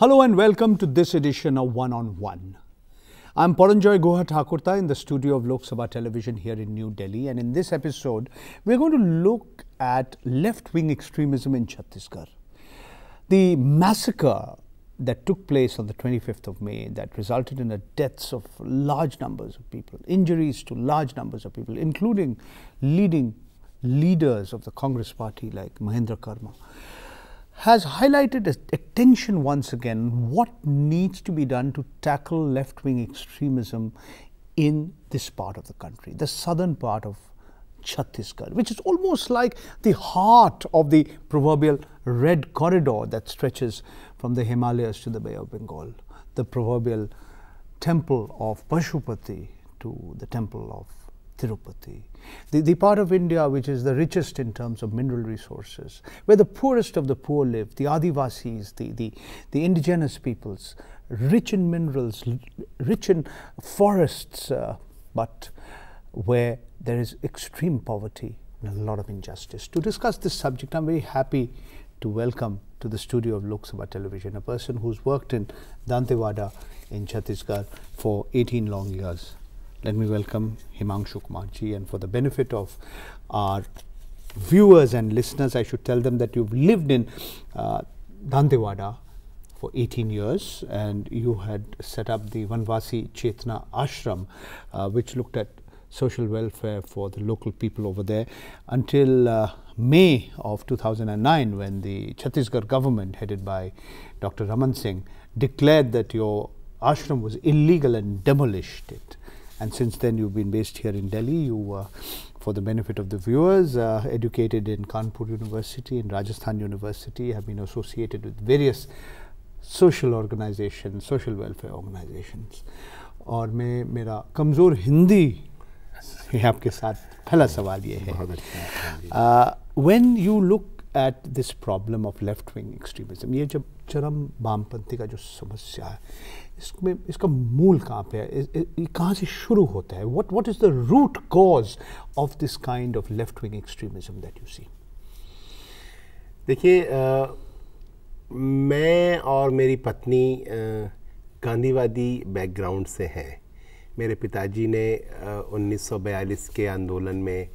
Hello and welcome to this edition of One on One. I'm Paranjoy Goha Thakurta in the studio of Lok Sabha Television here in New Delhi and in this episode we're going to look at left-wing extremism in Chhattisgarh. The massacre that took place on the 25th of May that resulted in the deaths of large numbers of people, injuries to large numbers of people including leading leaders of the Congress party like Mahendra Karma has highlighted attention once again what needs to be done to tackle left wing extremism in this part of the country, the southern part of Chhattisgarh, which is almost like the heart of the proverbial red corridor that stretches from the Himalayas to the Bay of Bengal, the proverbial temple of Pashupati to the temple of Tirupati, the, the part of India which is the richest in terms of mineral resources, where the poorest of the poor live, the Adivasis, the, the, the indigenous peoples, rich in minerals, rich in forests, uh, but where there is extreme poverty and a lot of injustice. To discuss this subject, I'm very happy to welcome to the studio of Lok Sabha Television a person who's worked in Dantewada in Chhattisgarh for 18 long years let me welcome Himanshu Kumarji. And for the benefit of our viewers and listeners, I should tell them that you've lived in uh, for 18 years and you had set up the Vanvasi Chetna Ashram, uh, which looked at social welfare for the local people over there until uh, May of 2009 when the Chhattisgarh government headed by Dr. Raman Singh declared that your ashram was illegal and demolished it. And since then, you've been based here in Delhi. You, uh, for the benefit of the viewers, uh, educated in Kanpur University and Rajasthan University, have been associated with various social organizations, social welfare organizations. और मैं मेरा कमज़ोर हिंदी आपके साथ पहला सवाल ये है when you look at this problem of left wing extremism ये जब चरम वामपंथी का जो समस्या है इसमें इसका मूल कहाँ पे है कहाँ से शुरू होता है what what is the root cause of this kind of left wing extremism that you see देखिए मैं और मेरी पत्नी गांधीवादी बैकग्राउंड से हैं मेरे पिताजी ने आ, 1942 के आंदोलन में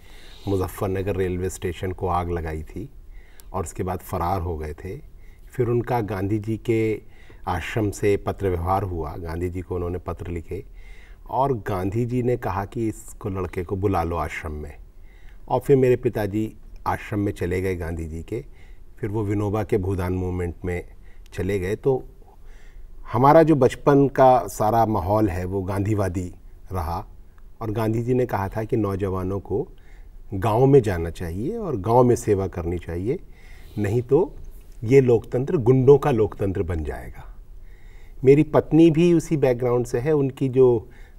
मुजफ्फरनगर रेलवे स्टेशन को आग लगाई थी और उसके बाद फ़रार हो गए थे फिर उनका गांधी जी के आश्रम से पत्र व्यवहार हुआ गांधी जी को उन्होंने पत्र लिखे और गांधी जी ने कहा कि इसको लड़के को बुला लो आश्रम में और फिर मेरे पिताजी आश्रम में चले गए गांधी जी के फिर वो विनोबा के भूदान मूवमेंट में चले गए तो हमारा जो बचपन का सारा माहौल है वो गांधीवादी रहा और गांधी जी ने कहा था कि नौजवानों को गांव में जाना चाहिए और गांव में सेवा करनी चाहिए नहीं तो ये लोकतंत्र गुंडों का लोकतंत्र बन जाएगा मेरी पत्नी भी उसी बैकग्राउंड से है उनकी जो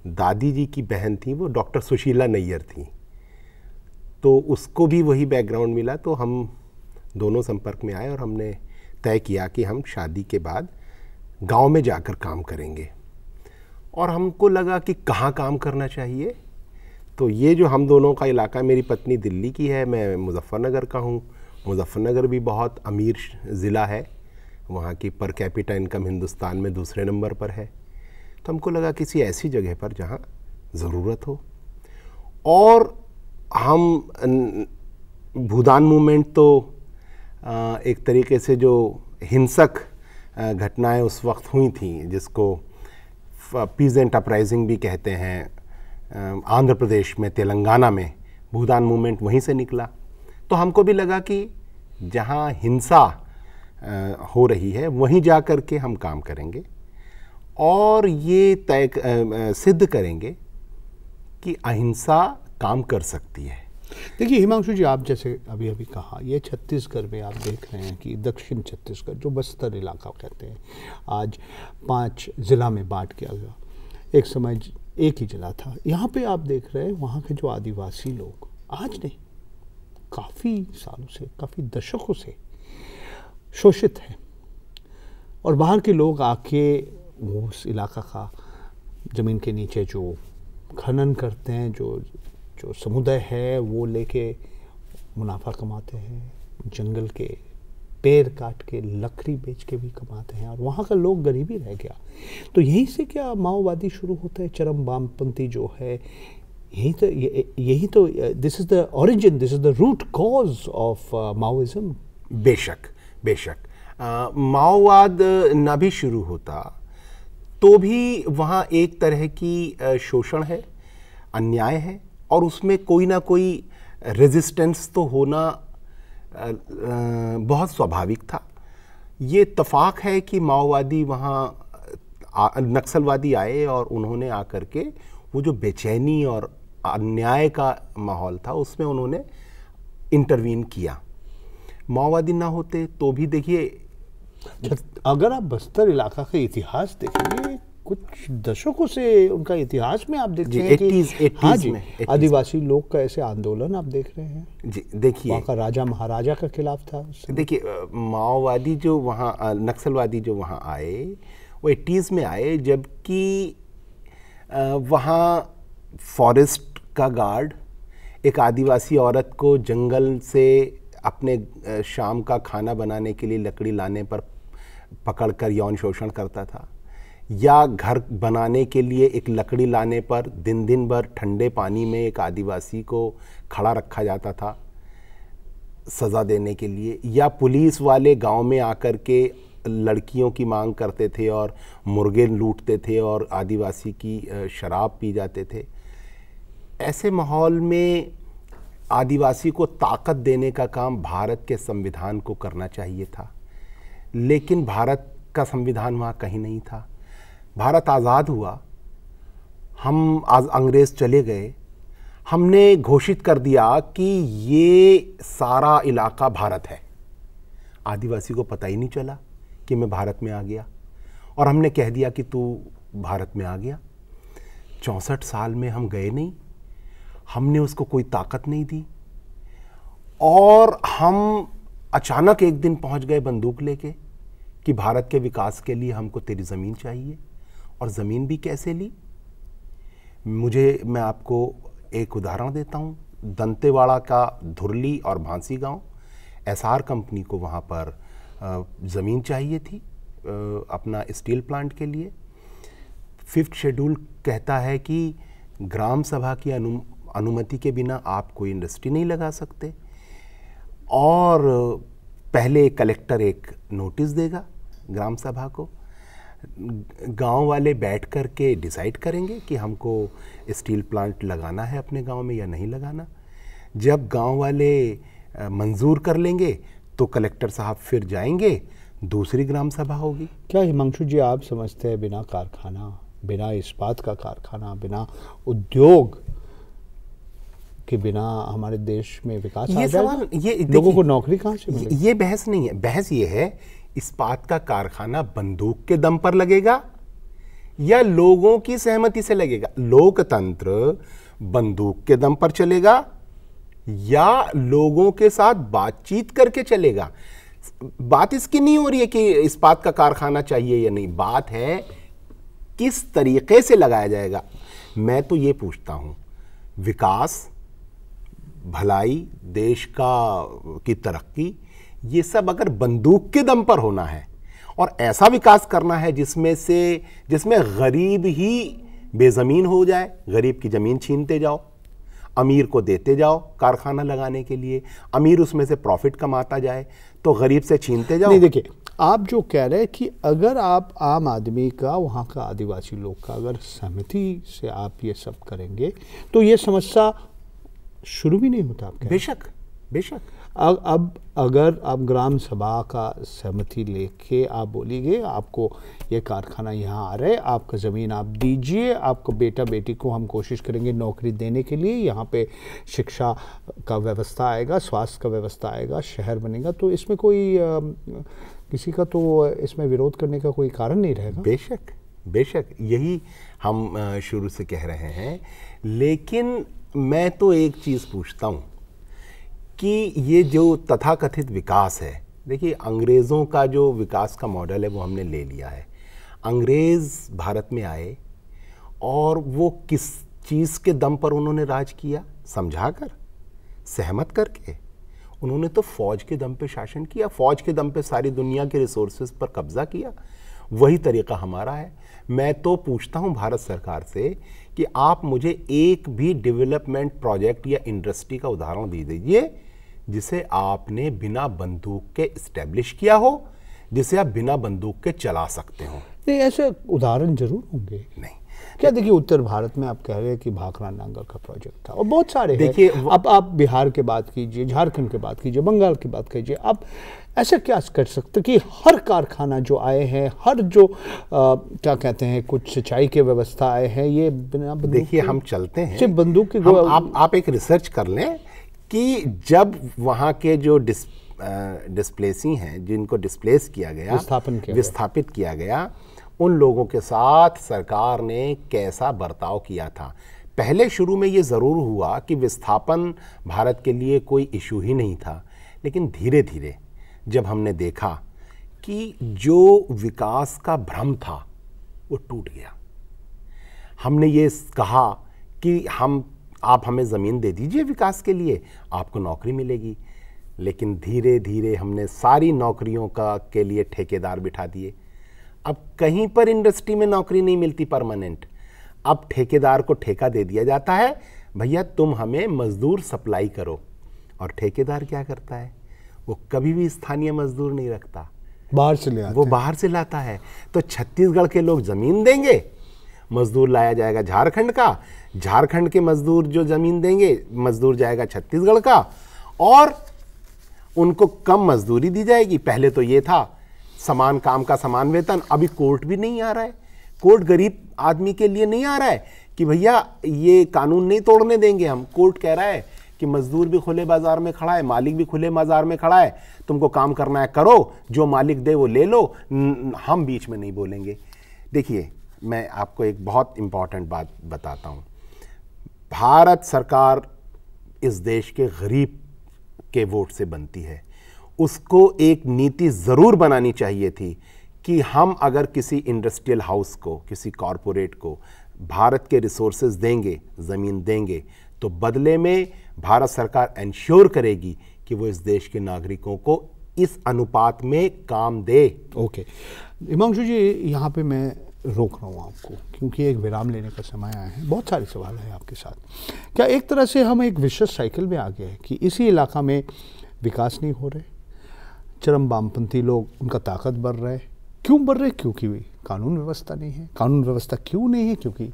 दादी जी की बहन थी वो डॉक्टर सुशीला नैयर थी तो उसको भी वही बैकग्राउंड मिला तो हम दोनों संपर्क में आए और हमने तय किया कि हम शादी के बाद गांव में जाकर काम करेंगे और हमको लगा कि कहाँ काम करना चाहिए तो ये जो हम दोनों का इलाका मेरी पत्नी दिल्ली की है मैं मुजफ्फ़रनगर का हूँ मुजफ्फरनगर भी बहुत अमीर ज़िला है वहाँ की पर कैपिटा इनकम हिंदुस्तान में दूसरे नंबर पर है तो हमको लगा किसी ऐसी जगह पर जहाँ ज़रूरत हो और हम भूदान मूवमेंट तो एक तरीके से जो हिंसक घटनाएं उस वक्त हुई थी जिसको एंड अपराइजिंग भी कहते हैं आंध्र प्रदेश में तेलंगाना में भूदान मूवमेंट वहीं से निकला तो हमको भी लगा कि जहाँ हिंसा हो रही है वहीं जा कर के हम काम करेंगे और ये तय सिद्ध करेंगे कि अहिंसा काम कर सकती है देखिए हिमांशु जी आप जैसे अभी अभी कहा ये छत्तीसगढ़ में आप देख रहे हैं कि दक्षिण छत्तीसगढ़ जो बस्तर इलाका कहते हैं आज पांच ज़िला में बांट किया गया एक समय एक ही ज़िला था यहाँ पे आप देख रहे हैं वहाँ के जो आदिवासी लोग आज नहीं काफ़ी सालों से काफ़ी दशकों से शोषित है और बाहर के लोग आके वो उस इलाका का ज़मीन के नीचे जो खनन करते हैं जो जो समुदाय है वो लेके मुनाफा कमाते हैं जंगल के पेड़ काट के लकड़ी बेच के भी कमाते हैं और वहाँ का लोग गरीबी रह गया तो यहीं से क्या माओवादी शुरू होते हैं चरम वामपंथी जो है यही तो यही तो this is the origin this is the root cause of Maoism बेशक बेशक माओवाद ना भी शुरू होता तो भी वहाँ एक तरह की शोषण है अन्याय है और उसमें कोई ना कोई रेजिस्टेंस तो होना बहुत स्वाभाविक था ये इतफाक़ है कि माओवादी वहाँ नक्सलवादी आए और उन्होंने आकर के वो जो बेचैनी और अन्याय का माहौल था उसमें उन्होंने इंटरवीन किया माओवादी ना होते तो भी देखिए अच्छा, अगर आप बस्तर इलाका का इतिहास देखेंगे कुछ दशकों से उनका इतिहास में आप रहे हैं कि 80s, 80s हाँ जी में, आदिवासी लोग का ऐसे आंदोलन आप देख रहे हैं जी देखिए का राजा महाराजा का खिलाफ था देखिए माओवादी जो वहाँ नक्सलवादी जो वहाँ आए वो एट्टीज़ में आए जबकि वहाँ फॉरेस्ट का गार्ड एक आदिवासी औरत को जंगल से अपने शाम का खाना बनाने के लिए लकड़ी लाने पर पकड़कर यौन शोषण करता था या घर बनाने के लिए एक लकड़ी लाने पर दिन दिन भर ठंडे पानी में एक आदिवासी को खड़ा रखा जाता था सज़ा देने के लिए या पुलिस वाले गांव में आकर के लड़कियों की मांग करते थे और मुर्गे लूटते थे और आदिवासी की शराब पी जाते थे ऐसे माहौल में आदिवासी को ताकत देने का काम भारत के संविधान को करना चाहिए था लेकिन भारत का संविधान वहाँ कहीं नहीं था भारत आज़ाद हुआ हम आज अंग्रेज़ चले गए हमने घोषित कर दिया कि ये सारा इलाका भारत है आदिवासी को पता ही नहीं चला कि मैं भारत में आ गया और हमने कह दिया कि तू भारत में आ गया चौंसठ साल में हम गए नहीं हमने उसको कोई ताकत नहीं दी और हम अचानक एक दिन पहुंच गए बंदूक लेके कि भारत के विकास के लिए हमको तेरी ज़मीन चाहिए और ज़मीन भी कैसे ली मुझे मैं आपको एक उदाहरण देता हूँ दंतेवाड़ा का धुरली और भांसी गांव एसआर कंपनी को वहाँ पर ज़मीन चाहिए थी अपना स्टील प्लांट के लिए फिफ्थ शेड्यूल कहता है कि ग्राम सभा की अनु अनुमति के बिना आप कोई इंडस्ट्री नहीं लगा सकते और पहले कलेक्टर एक नोटिस देगा ग्राम सभा को गांव वाले बैठ कर के डिसाइड करेंगे कि हमको स्टील प्लांट लगाना है अपने गांव में या नहीं लगाना जब गांव वाले मंजूर कर लेंगे तो कलेक्टर साहब फिर जाएंगे दूसरी ग्राम सभा होगी क्या हिमांशु जी आप समझते हैं बिना कारखाना बिना इस्पात का कारखाना बिना उद्योग के बिना हमारे देश में विकास ये सवाल ये लोगों को नौकरी कहाँ से मिलेगी ये बहस नहीं है बहस ये है इस्पात का कारखाना बंदूक के दम पर लगेगा या लोगों की सहमति से लगेगा लोकतंत्र बंदूक के दम पर चलेगा या लोगों के साथ बातचीत करके चलेगा बात इसकी नहीं हो रही है कि इस्पात का कारखाना चाहिए या नहीं बात है किस तरीके से लगाया जाएगा मैं तो ये पूछता हूं विकास भलाई देश का की तरक्की ये सब अगर बंदूक के दम पर होना है और ऐसा विकास करना है जिसमें से जिसमें गरीब ही बेज़मीन हो जाए गरीब की ज़मीन छीनते जाओ अमीर को देते जाओ कारखाना लगाने के लिए अमीर उसमें से प्रॉफिट कमाता जाए तो गरीब से छीनते जाओ नहीं देखिए आप जो कह रहे हैं कि अगर आप आम आदमी का वहाँ का आदिवासी लोग का अगर सहमति से आप ये सब करेंगे तो ये समस्या शुरू भी नहीं होता आपके बेशक बेशक अब अब अगर आप ग्राम सभा का सहमति लेके आप बोलिए आपको ये कारखाना यहाँ आ रहा है आपका ज़मीन आप दीजिए आपको बेटा बेटी को हम कोशिश करेंगे नौकरी देने के लिए यहाँ पे शिक्षा का व्यवस्था आएगा स्वास्थ्य का व्यवस्था आएगा शहर बनेगा तो इसमें कोई आ, किसी का तो इसमें विरोध करने का कोई कारण नहीं रहेगा बेशक बेशक यही हम शुरू से कह रहे हैं लेकिन मैं तो एक चीज़ पूछता हूँ कि ये जो तथाकथित विकास है देखिए अंग्रेज़ों का जो विकास का मॉडल है वो हमने ले लिया है अंग्रेज़ भारत में आए और वो किस चीज़ के दम पर उन्होंने राज किया समझा कर सहमत करके उन्होंने तो फ़ौज के दम पे शासन किया फ़ौज के दम पे सारी दुनिया के रिसोर्सेज पर कब्ज़ा किया वही तरीका हमारा है मैं तो पूछता हूँ भारत सरकार से कि आप मुझे एक भी डेवलपमेंट प्रोजेक्ट या इंडस्ट्री का उदाहरण दे दीजिए जिसे आपने बिना बंदूक के इस्टेब्लिश किया हो जिसे आप बिना बंदूक के चला सकते हो नहीं ऐसे उदाहरण जरूर होंगे नहीं क्या देखिए उत्तर भारत में आप कह रहे हैं कि भाखरा नांगल का प्रोजेक्ट था और बहुत सारे देखिए अब आप बिहार के बात कीजिए झारखंड के बात कीजिए बंगाल की बात कीजिए आप ऐसा क्या कर सकते कि हर कारखाना जो आए हैं हर जो आ, क्या कहते हैं कुछ सिंचाई के व्यवस्था आए हैं ये बिना देखिए हम चलते हैं सिर्फ बंदूक की आप, आप एक रिसर्च कर लें कि जब वहाँ के जो डिस डिस्प्लेसी हैं जिनको डिस्प्लेस किया गया विस्थापन किया विस्थापित किया गया उन लोगों के साथ सरकार ने कैसा बर्ताव किया था पहले शुरू में ये ज़रूर हुआ कि विस्थापन भारत के लिए कोई इशू ही नहीं था लेकिन धीरे धीरे जब हमने देखा कि जो विकास का भ्रम था वो टूट गया हमने ये कहा कि हम आप हमें ज़मीन दे दीजिए विकास के लिए आपको नौकरी मिलेगी लेकिन धीरे धीरे हमने सारी नौकरियों का के लिए ठेकेदार बिठा दिए अब कहीं पर इंडस्ट्री में नौकरी नहीं मिलती परमानेंट अब ठेकेदार को ठेका दे दिया जाता है भैया तुम हमें मजदूर सप्लाई करो और ठेकेदार क्या करता है वो कभी भी स्थानीय मजदूर नहीं रखता बाहर से ले वो बाहर से लाता है तो छत्तीसगढ़ के लोग जमीन देंगे मजदूर लाया जाएगा झारखंड का झारखंड के मजदूर जो जमीन देंगे मजदूर जाएगा छत्तीसगढ़ का और उनको कम मजदूरी दी जाएगी पहले तो ये था समान काम का समान वेतन अभी कोर्ट भी नहीं आ रहा है कोर्ट गरीब आदमी के लिए नहीं आ रहा है कि भैया ये कानून नहीं तोड़ने देंगे हम कोर्ट कह रहा है कि मजदूर भी खुले बाजार में खड़ा है मालिक भी खुले बाजार में खड़ा है तुमको काम करना है करो जो मालिक दे वो ले लो हम बीच में नहीं बोलेंगे देखिए मैं आपको एक बहुत इम्पॉर्टेंट बात बताता हूँ भारत सरकार इस देश के गरीब के वोट से बनती है उसको एक नीति ज़रूर बनानी चाहिए थी कि हम अगर किसी इंडस्ट्रियल हाउस को किसी कॉरपोरेट को भारत के रिसोर्सेज देंगे ज़मीन देंगे तो बदले में भारत सरकार इंश्योर करेगी कि वो इस देश के नागरिकों को इस अनुपात में काम दे ओके हिमांशु जी यहाँ पे मैं रोक रहा हूँ आपको क्योंकि एक विराम लेने का समय आया है बहुत सारे सवाल हैं आपके साथ क्या एक तरह से हम एक विशेष साइकिल में आ गए हैं कि इसी इलाका में विकास नहीं हो रहे चरम वामपंथी लोग उनका ताकत बढ़ रहा है क्यों बढ़ रहे क्योंकि कानून व्यवस्था नहीं है कानून व्यवस्था क्यों नहीं है क्योंकि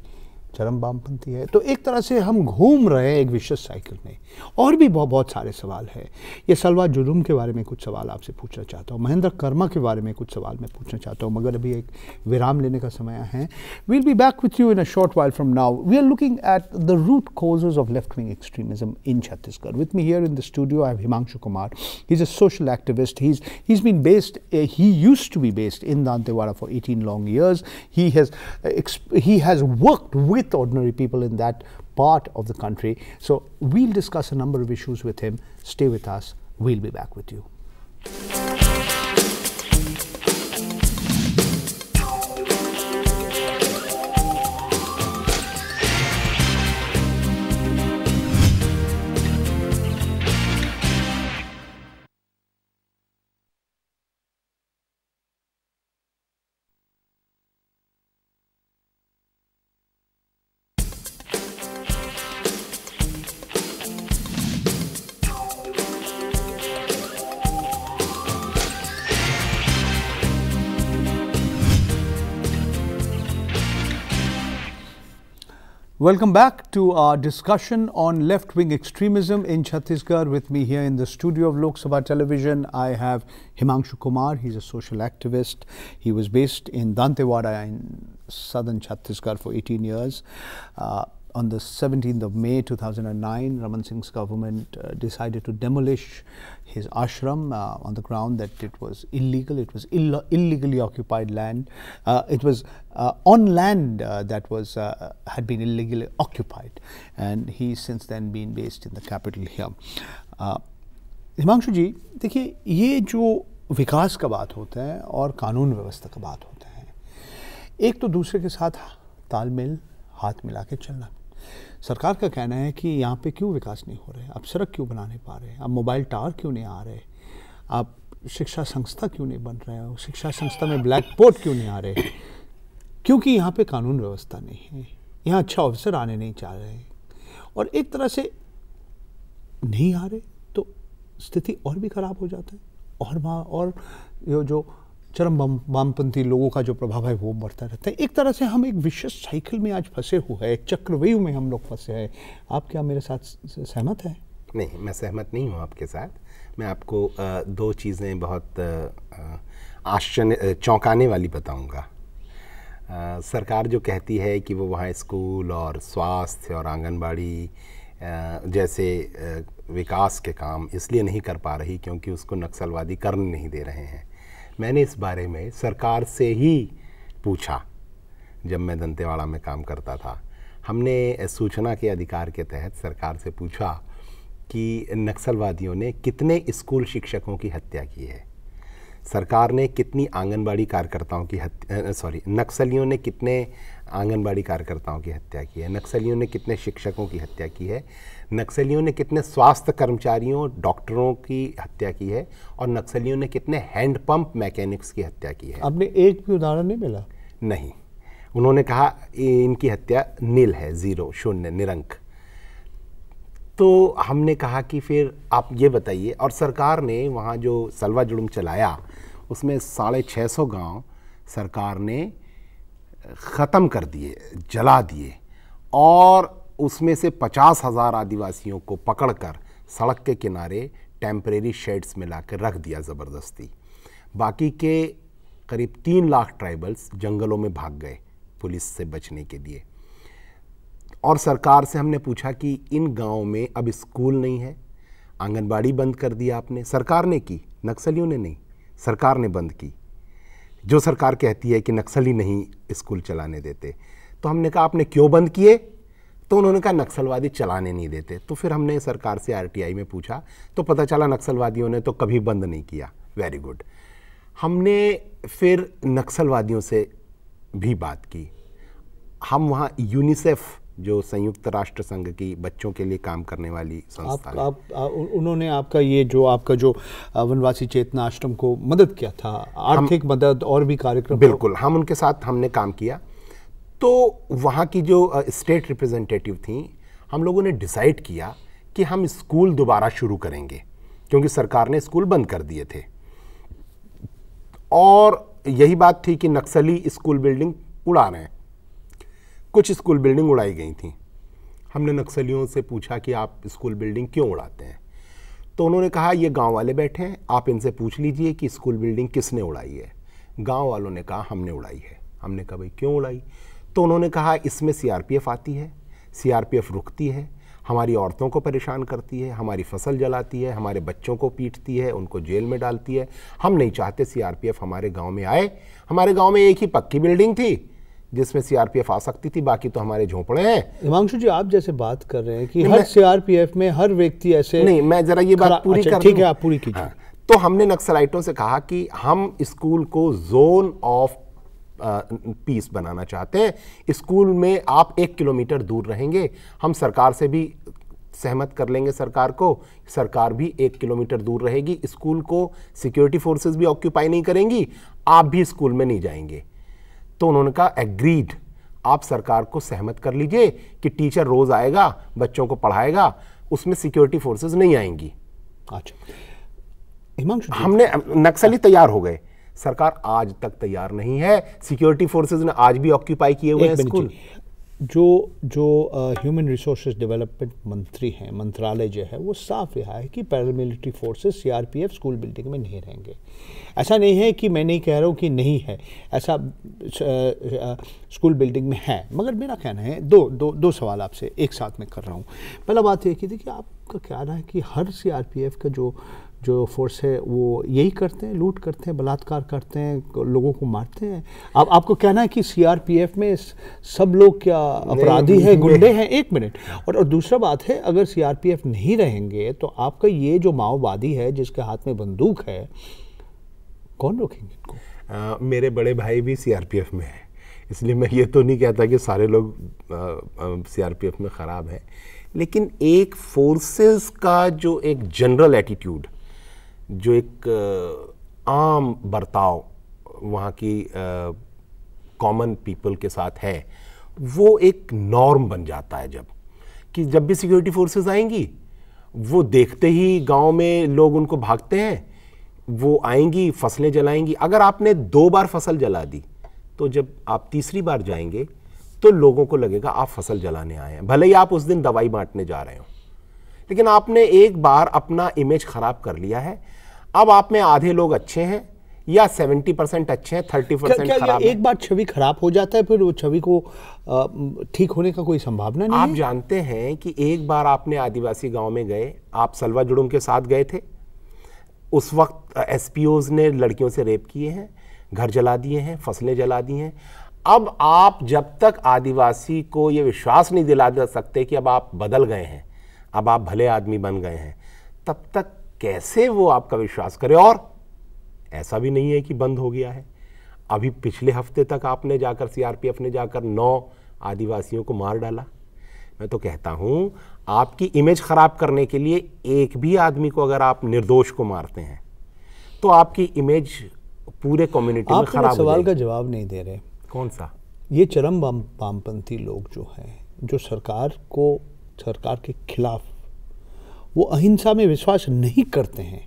चरम वामपंथी है तो एक तरह से हम घूम रहे हैं एक विशेष साइकिल में और भी बहुत बहुत सारे सवाल है ये सलवा जुलूम के बारे में कुछ सवाल आपसे पूछना चाहता हूँ महेंद्र कर्मा के बारे में कुछ सवाल मैं पूछना चाहता हूँ मगर अभी एक विराम लेने का समय है we'll be back with you in a short while from now we are looking at the root causes of left wing extremism in Chhattisgarh with me here in the studio I Himanshu Kumar he is a social activist he is been based he use to be based in Dantewada for eighteen long years he has he has worked with with ordinary people in that part of the country. So we'll discuss a number of issues with him. Stay with us. We'll be back with you. Welcome back to our discussion on left wing extremism in Chhattisgarh. With me here in the studio of Lok Sabha Television, I have Himanshu Kumar. He's a social activist. He was based in Dantewada in southern Chhattisgarh for 18 years. Uh, on the 17th of May 2009, Raman Singh's government uh, decided to demolish his ashram uh, on the ground that it was illegal, it was Ill illegally occupied land. Uh, it was uh, on land uh, that was uh, had been illegally occupied, and he's since then been based in the capital here. Himanshu ji, देखिए ये जो विकास का बात होता है और कानून व्यवस्था का बात होता है एक तो दूसरे के साथ तालमेल हाथ मिला के चलना सरकार का कहना है कि यहाँ पे क्यों विकास नहीं हो रहा है आप सड़क क्यों बना नहीं पा रहे हैं आप मोबाइल टावर क्यों नहीं आ रहे आप शिक्षा संस्था क्यों नहीं बन रहे हो शिक्षा संस्था में ब्लैक बोर्ड क्यों नहीं आ रहे क्योंकि यहाँ पे कानून व्यवस्था नहीं है यहाँ अच्छा ऑफिसर आने नहीं चाह रहे और एक तरह से नहीं आ रहे तो स्थिति और भी खराब हो जाता है और वहाँ और जो चरम वामपंथी लोगों का जो प्रभाव है वो बढ़ता रहता है एक तरह से हम एक विशेष साइकिल में आज फंसे हुए हैं चक्रव्यूह में हम लोग फंसे हैं आप क्या मेरे साथ सहमत हैं नहीं मैं सहमत नहीं हूँ आपके साथ मैं आपको दो चीज़ें बहुत आश्चर्य चौंकाने वाली बताऊँगा सरकार जो कहती है कि वो वहाँ स्कूल और स्वास्थ्य और आंगनबाड़ी जैसे विकास के काम इसलिए नहीं कर पा रही क्योंकि उसको नक्सलवादी करने नहीं दे रहे हैं मैंने इस बारे में सरकार से ही पूछा जब मैं दंतेवाड़ा में काम करता था हमने सूचना के अधिकार के तहत सरकार से पूछा कि नक्सलवादियों ने कितने स्कूल शिक्षकों की हत्या की है सरकार ने कितनी आंगनबाड़ी कार्यकर्ताओं की हत्या सॉरी नक्सलियों ने कितने आंगनबाड़ी कार्यकर्ताओं की हत्या की है नक्सलियों ने कितने शिक्षकों की हत्या की है नक्सलियों ने कितने स्वास्थ्य कर्मचारियों डॉक्टरों की हत्या की है और नक्सलियों ने कितने हैंडपम्प मैकेनिक्स की हत्या की है आपने एक भी उदाहरण नहीं मिला नहीं उन्होंने कहा इनकी हत्या नील है ज़ीरो शून्य निरंक तो हमने कहा कि फिर आप ये बताइए और सरकार ने वहाँ जो सलवा जुड़ुम चलाया उसमें साढ़े छः सौ गाँव सरकार ने ख़त्म कर दिए जला दिए और उसमें से पचास हज़ार आदिवासियों को पकड़कर सड़क के किनारे टेम्परेरी शेड्स में लाकर रख दिया ज़बरदस्ती बाकी के करीब तीन लाख ट्राइबल्स जंगलों में भाग गए पुलिस से बचने के लिए और सरकार से हमने पूछा कि इन गांवों में अब स्कूल नहीं है आंगनबाड़ी बंद कर दिया आपने सरकार ने की नक्सलियों ने नहीं सरकार ने बंद की जो सरकार कहती है कि नक्सली नहीं स्कूल चलाने देते तो हमने कहा आपने क्यों बंद किए तो उन्होंने कहा नक्सलवादी चलाने नहीं देते तो फिर हमने सरकार से आर में पूछा तो पता चला नक्सलवादियों ने तो कभी बंद नहीं किया वेरी गुड हमने फिर नक्सलवादियों से भी बात की हम वहाँ यूनिसेफ जो संयुक्त राष्ट्र संघ की बच्चों के लिए काम करने वाली संस्था आप, आप, आप उन्होंने आपका ये जो आपका जो वनवासी चेतना आश्रम को मदद किया था आर्थिक मदद और भी कार्यक्रम बिल्कुल हम उनके साथ हमने काम किया तो वहाँ की जो स्टेट रिप्रेजेंटेटिव थी हम लोगों ने डिसाइड किया कि हम स्कूल दोबारा शुरू करेंगे क्योंकि सरकार ने स्कूल बंद कर दिए थे और यही बात थी कि नक्सली स्कूल बिल्डिंग उड़ा रहे हैं कुछ स्कूल बिल्डिंग उड़ाई गई थी हमने नक्सलियों से पूछा कि आप स्कूल बिल्डिंग क्यों उड़ाते हैं तो उन्होंने कहा ये गांव वाले बैठे हैं आप इनसे पूछ लीजिए कि स्कूल बिल्डिंग किसने उड़ाई है गांव वालों ने कहा हमने उड़ाई है हमने कहा भाई क्यों उड़ाई तो उन्होंने कहा इसमें सीआरपीएफ आती है सीआरपीएफ रुकती है हमारी औरतों को परेशान करती है हमारी फसल जलाती है हमारे बच्चों को पीटती है उनको जेल में डालती है हम नहीं चाहते सीआरपीएफ हमारे गांव में आए हमारे गांव में एक ही पक्की बिल्डिंग थी जिसमें सीआरपीएफ आ सकती थी बाकी तो हमारे झोंपड़े हैं हिमांशु जी आप जैसे बात कर रहे हैं कि हर सीआरपीएफ में हर व्यक्ति ऐसे नहीं मैं जरा ये बात पूरी अच्छा, कर ठीक है आप पूरी कीजिए हाँ, तो हमने नक्सलाइटों से कहा कि हम स्कूल को जोन ऑफ पीस बनाना चाहते हैं स्कूल में आप एक किलोमीटर दूर रहेंगे हम सरकार से भी सहमत कर लेंगे सरकार को सरकार भी एक किलोमीटर दूर रहेगी स्कूल को सिक्योरिटी फोर्सेस भी ऑक्यूपाई नहीं करेंगी आप भी स्कूल में नहीं जाएंगे तो उन्होंने कहा एग्रीड आप सरकार को सहमत कर लीजिए कि टीचर रोज़ आएगा बच्चों को पढ़ाएगा उसमें सिक्योरिटी फोर्सेज नहीं आएंगी अच्छा हमने नक्सली तैयार हो गए सरकार आज तक तैयार नहीं है सिक्योरिटी फोर्सेज ने आज भी ऑक्यूपाई किए हुए हैं स्कूल जो जो ह्यूमन रिसोर्स डेवलपमेंट मंत्री हैं मंत्रालय जो है वो साफ रहा है कि paramilitary forces CRPF school building में नहीं रहेंगे ऐसा नहीं है कि मैं नहीं कह रहा हूँ कि नहीं है ऐसा स्कूल बिल्डिंग में है मगर मेरा कहना है दो दो दो सवाल आपसे एक साथ मैं कर रहा हूँ पहला बात यह कि देखिए आपका कहना है कि हर सी का जो जो फोर्स है वो यही करते हैं लूट करते हैं बलात्कार करते हैं लोगों को मारते हैं अब आपको कहना है कि सीआरपीएफ में सब लोग क्या अपराधी हैं गुंडे हैं एक मिनट और और दूसरा बात है अगर सीआरपीएफ नहीं रहेंगे तो आपका ये जो माओवादी है जिसके हाथ में बंदूक है कौन रोकेंगे इनको मेरे बड़े भाई भी सी में है इसलिए मैं ये तो नहीं कहता कि सारे लोग सी में ख़राब हैं लेकिन एक फोर्सेस का जो एक जनरल एटीट्यूड जो एक आम बर्ताव वहाँ की कॉमन पीपल के साथ है वो एक नॉर्म बन जाता है जब कि जब भी सिक्योरिटी फोर्सेस आएंगी वो देखते ही गांव में लोग उनको भागते हैं वो आएंगी फसलें जलाएंगी अगर आपने दो बार फसल जला दी तो जब आप तीसरी बार जाएंगे तो लोगों को लगेगा आप फसल जलाने आए हैं भले ही आप उस दिन दवाई बांटने जा रहे हो लेकिन आपने एक बार अपना इमेज ख़राब कर लिया है अब आप में आधे लोग अच्छे हैं या सेवेंटी परसेंट अच्छे हैं थर्टी परसेंट खराब एक बार छवि खराब हो जाता है फिर वो छवि को ठीक होने का कोई संभावना नहीं आप है? जानते हैं कि एक बार आपने आदिवासी गांव में गए आप सलवा जुड़ुम के साथ गए थे उस वक्त एस ने लड़कियों से रेप किए हैं घर जला दिए हैं फसलें जला दी हैं अब आप जब तक आदिवासी को ये विश्वास नहीं दिला सकते कि अब आप बदल गए हैं अब आप भले आदमी बन गए हैं तब तक कैसे वो आपका विश्वास करे और ऐसा भी नहीं है कि बंद हो गया है अभी पिछले हफ्ते तक आपने जाकर सीआरपीएफ ने जाकर नौ आदिवासियों को मार डाला मैं तो कहता हूं आपकी इमेज खराब करने के लिए एक भी आदमी को अगर आप निर्दोष को मारते हैं तो आपकी इमेज पूरे कम्युनिटी में खराब सवाल का जवाब नहीं दे रहे कौन सा ये चरम वामपंथी लोग जो हैं जो सरकार को सरकार के खिलाफ वो अहिंसा में विश्वास नहीं करते हैं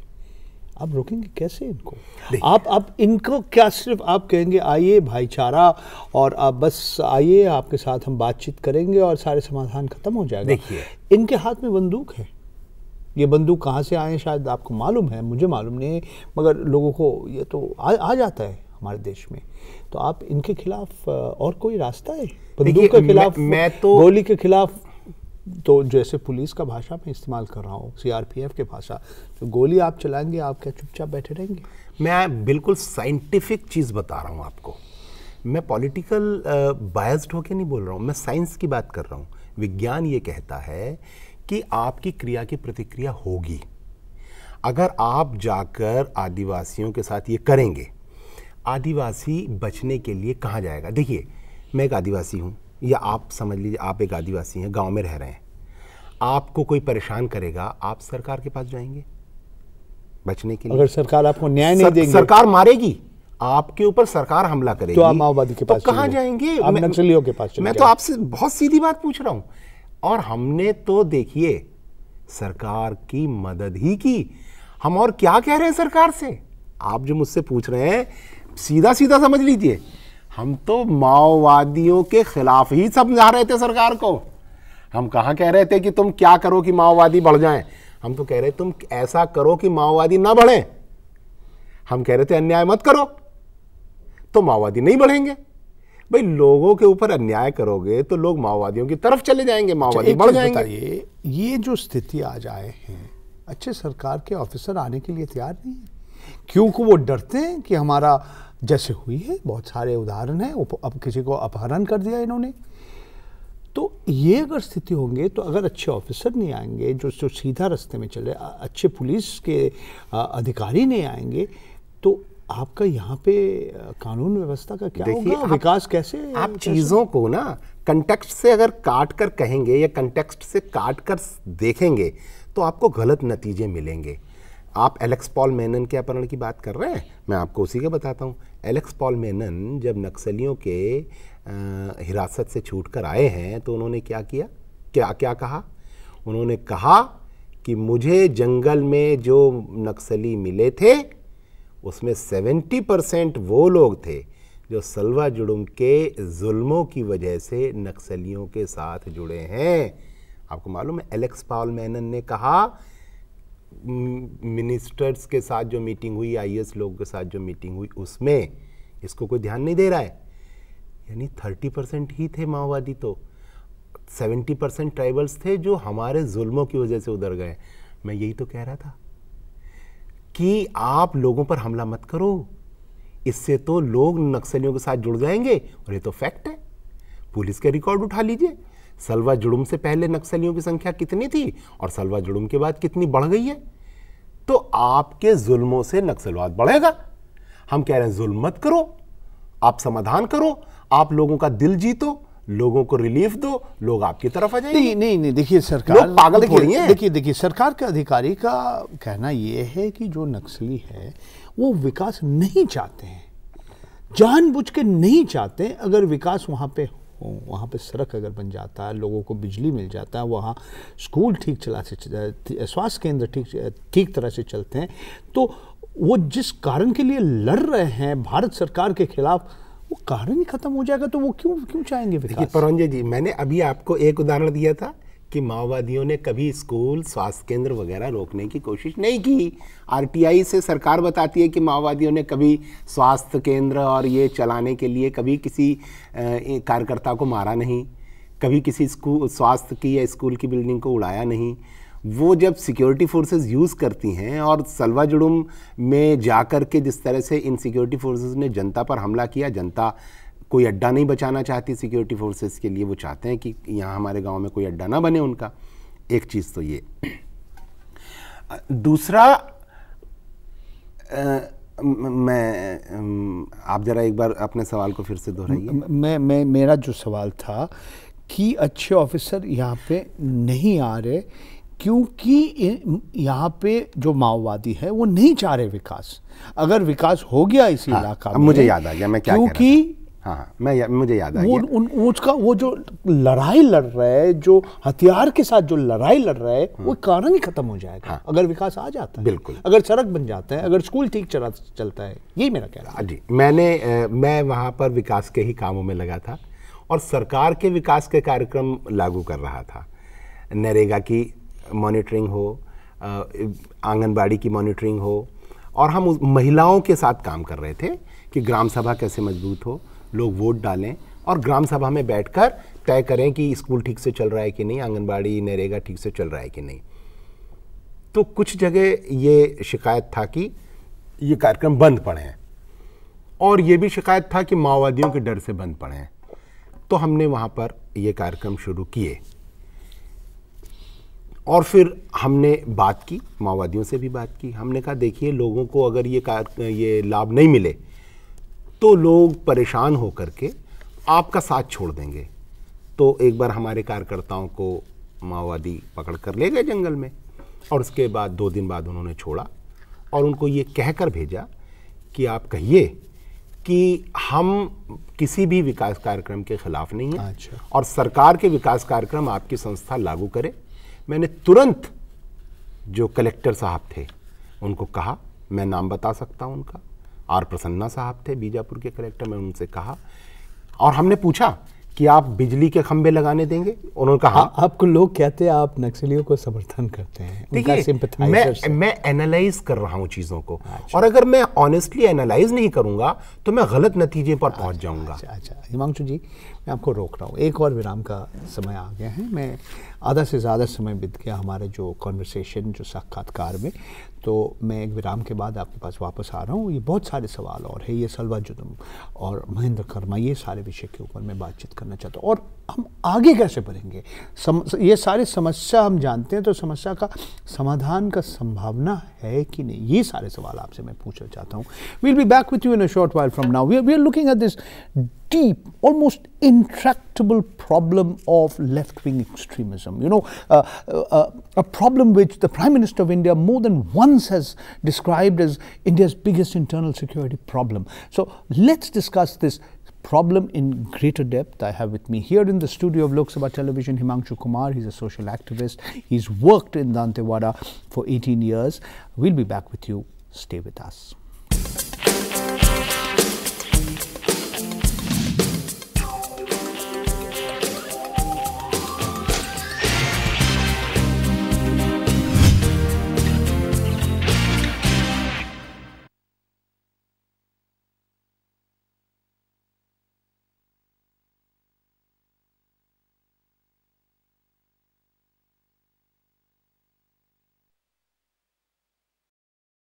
आप रोकेंगे कैसे इनको आप आप इनको क्या सिर्फ आप कहेंगे आइए भाईचारा और आप बस आइए आपके साथ हम बातचीत करेंगे और सारे समाधान खत्म हो जाएगा देखिए इनके हाथ में बंदूक है ये बंदूक कहाँ से आए शायद आपको मालूम है मुझे मालूम नहीं मगर लोगों को ये तो आ, आ जाता है हमारे देश में तो आप इनके खिलाफ और कोई रास्ता है बंदूक के खिलाफ मैं, मैं तो गोली के खिलाफ तो जैसे पुलिस का भाषा मैं इस्तेमाल कर रहा हूँ सीआरपीएफ के भाषा जो तो गोली आप चलाएंगे आप क्या चुपचाप बैठे रहेंगे मैं बिल्कुल साइंटिफिक चीज़ बता रहा हूँ आपको मैं पॉलिटिकल बायस्ड होकर नहीं बोल रहा हूँ मैं साइंस की बात कर रहा हूँ विज्ञान ये कहता है कि आपकी क्रिया की प्रतिक्रिया होगी अगर आप जाकर आदिवासियों के साथ ये करेंगे आदिवासी बचने के लिए कहाँ जाएगा देखिए मैं एक आदिवासी हूँ या आप समझ लीजिए आप एक आदिवासी हैं गांव में रह रहे हैं आपको कोई परेशान करेगा आप सरकार के पास जाएंगे बचने के लिए अगर सरकार आपको न्याय नहीं देगी सरकार मारेगी आपके ऊपर सरकार हमला करेगी तो आप माओवादी के तो पास तो कहां जाएंगे आप नक्सलियों के पास मैं तो आपसे बहुत सीधी बात पूछ रहा हूं और हमने तो देखिए सरकार की मदद ही की हम और क्या कह रहे हैं सरकार से आप जो मुझसे पूछ रहे हैं सीधा सीधा समझ लीजिए हम तो माओवादियों के खिलाफ ही समझा रहे थे सरकार को हम कहाँ कह रहे थे कि तुम क्या करो कि माओवादी बढ़ जाएं हम तो कह रहे तुम ऐसा करो कि माओवादी ना बढ़े हम कह रहे थे अन्याय मत करो तो माओवादी नहीं बढ़ेंगे भाई लोगों के ऊपर अन्याय करोगे तो लोग माओवादियों की तरफ चले जाएंगे अच्छा, माओवादी बढ़ जाएंगे ये ये जो स्थिति आज आए हैं अच्छे सरकार के ऑफिसर आने के लिए तैयार नहीं है क्योंकि वो डरते हैं कि हमारा जैसे हुई है बहुत सारे उदाहरण हैं अब किसी को अपहरण कर दिया इन्होंने तो ये अगर स्थिति होंगे तो अगर अच्छे ऑफिसर नहीं आएंगे जो जो सीधा रास्ते में चले अच्छे पुलिस के अधिकारी नहीं आएंगे तो आपका यहाँ पे कानून व्यवस्था का क्या होगा आप, विकास कैसे आप चीज़ों को ना कंटेक्स्ट से अगर काट कर कहेंगे या कंटेक्स्ट से काट कर देखेंगे तो आपको गलत नतीजे मिलेंगे आप एलेक्स पॉल मेनन के अपहरण की बात कर रहे हैं मैं आपको उसी का बताता हूँ एलेक्स पॉल मेनन जब नक्सलियों के आ, हिरासत से छूट कर आए हैं तो उन्होंने क्या किया क्या क्या कहा उन्होंने कहा कि मुझे जंगल में जो नक्सली मिले थे उसमें 70 परसेंट वो लोग थे जो सलवा जुड़ुम के जुल्मों की वजह से नक्सलियों के साथ जुड़े हैं आपको मालूम है एलेक्स पॉल मैनन ने कहा मिनिस्टर्स के साथ जो मीटिंग हुई आई लोगों के साथ जो मीटिंग हुई उसमें इसको कोई ध्यान नहीं दे रहा है यानी थर्टी परसेंट ही थे माओवादी तो सेवेंटी परसेंट ट्राइबल्स थे जो हमारे जुल्मों की वजह से उधर गए मैं यही तो कह रहा था कि आप लोगों पर हमला मत करो इससे तो लोग नक्सलियों के साथ जुड़ जाएंगे और ये तो फैक्ट है पुलिस के रिकॉर्ड उठा लीजिए सलवा जुड़ुम से पहले नक्सलियों की संख्या कितनी थी और सलवा जुड़ुम के बाद कितनी बढ़ गई है तो आपके जुल्मों से नक्सलवाद बढ़ेगा हम कह रहे हैं जुल्म मत करो आप समाधान करो आप लोगों का दिल जीतो लोगों को रिलीफ दो लोग आपकी तरफ आ जाएंगे नहीं नहीं नहीं देखिए सरकार लोग पागल देखिए देखिए देखिए सरकार के अधिकारी का कहना यह है कि जो नक्सली है वो विकास नहीं चाहते हैं जानबूझ के नहीं चाहते अगर विकास वहां पे वहाँ पे सड़क अगर बन जाता है लोगों को बिजली मिल जाता है वहाँ स्कूल ठीक चला से स्वास्थ्य केंद्र ठीक ठीक तरह से चलते हैं तो वो जिस कारण के लिए लड़ रहे हैं भारत सरकार के खिलाफ वो कारण ही खत्म हो जाएगा तो वो क्यों क्यों चाहेंगे परवंजय परंजय जी मैंने अभी आपको एक उदाहरण दिया था कि माओवादियों ने कभी स्कूल स्वास्थ्य केंद्र वगैरह रोकने की कोशिश नहीं की आरटीआई से सरकार बताती है कि माओवादियों ने कभी स्वास्थ्य केंद्र और ये चलाने के लिए कभी किसी कार्यकर्ता को मारा नहीं कभी किसी स्कूल स्वास्थ्य की या स्कूल की बिल्डिंग को उड़ाया नहीं वो जब सिक्योरिटी फोर्सेस यूज़ करती हैं और सलवा जुड़ुम में जा कर के जिस तरह से इन सिक्योरिटी फोर्सेस ने जनता पर हमला किया जनता कोई अड्डा नहीं बचाना चाहती सिक्योरिटी फोर्सेस के लिए वो चाहते हैं कि यहाँ हमारे गांव में कोई अड्डा ना बने उनका एक चीज़ तो ये दूसरा आ, मैं आप ज़रा एक बार अपने सवाल को फिर से दोहराइए मैं मैं मेरा जो सवाल था कि अच्छे ऑफिसर यहाँ पे नहीं आ रहे क्योंकि यहाँ पे जो माओवादी है वो नहीं चाह रहे विकास अगर विकास हो गया इसी हाँ, इलाका में मुझे याद आ गया मैं क्या क्योंकि हाँ, हाँ मैं मुझे याद वो उन उसका वो जो लड़ाई लड़ रहा है जो हथियार के साथ जो लड़ाई लड़ रहा है वो हाँ। कारण ही खत्म हो जाएगा हाँ, अगर विकास आ जाता है बिल्कुल अगर सड़क बन जाता है अगर स्कूल ठीक चला चलता है यही मेरा कहना है जी मैंने आ, मैं वहाँ पर विकास के ही कामों में लगा था और सरकार के विकास के कार्यक्रम लागू कर रहा था नरेगा की मॉनिटरिंग हो आंगनबाड़ी की मॉनिटरिंग हो और हम महिलाओं के साथ काम कर रहे थे कि ग्राम सभा कैसे मजबूत हो लोग वोट डालें और ग्राम सभा में बैठकर तय करें कि स्कूल ठीक से चल रहा है कि नहीं आंगनबाड़ी नरेगा ठीक से चल रहा है कि नहीं तो कुछ जगह ये शिकायत था कि ये कार्यक्रम बंद पड़े हैं और ये भी शिकायत था कि माओवादियों के डर से बंद पड़े हैं तो हमने वहाँ पर ये कार्यक्रम शुरू किए और फिर हमने बात की माओवादियों से भी बात की हमने कहा देखिए लोगों को अगर ये कार ये लाभ नहीं मिले तो लोग परेशान होकर के आपका साथ छोड़ देंगे तो एक बार हमारे कार्यकर्ताओं को माओवादी पकड़ कर ले गए जंगल में और उसके बाद दो दिन बाद उन्होंने छोड़ा और उनको ये कहकर भेजा कि आप कहिए कि हम किसी भी विकास कार्यक्रम के खिलाफ नहीं हैं अच्छा। और सरकार के विकास कार्यक्रम आपकी संस्था लागू करे मैंने तुरंत जो कलेक्टर साहब थे उनको कहा मैं नाम बता सकता हूँ उनका आर प्रसन्ना साहब थे बीजापुर के कलेक्टर मैं उनसे कहा और हमने पूछा कि आप बिजली के खंभे लगाने देंगे उन्होंने कहा आ, आपको लोग कहते हैं आप नक्सलियों को समर्थन करते हैं देखिए मैं मैं एनालाइज कर रहा हूं चीज़ों को अच्छा। और अगर मैं ऑनेस्टली एनालाइज नहीं करूंगा तो मैं गलत नतीजे पर पहुंच अच्छा, जाऊंगा अच्छा अच्छा हिमांशु जी मैं आपको रोक रहा हूँ एक और विराम का समय आ गया है मैं आधा से ज़्यादा समय बीत गया हमारे जो कॉन्वर्सेशन जो साक्षात्कार में तो मैं एक विराम के बाद आपके पास वापस आ रहा हूँ ये बहुत सारे सवाल और है ये सलवा जुदम और महेंद्र कर्मा ये सारे विषय के ऊपर मैं बातचीत करना चाहता हूँ और हम आगे कैसे बढ़ेंगे ये सारी समस्या हम जानते हैं तो समस्या का समाधान का संभावना है कि नहीं ये सारे सवाल आपसे मैं पूछना चाहता हूँ we'll be back with you in a short while from now we are looking at this deep almost intractable problem of left wing extremism you know a problem which the prime minister of India more than once has described as India's biggest internal security problem so let's discuss this problem in greater depth. I have with me here in the studio of Lok Sabha Television Himanshu Kumar. He's a social activist. He's worked in Dantewada for 18 years. We'll be back with you. Stay with us.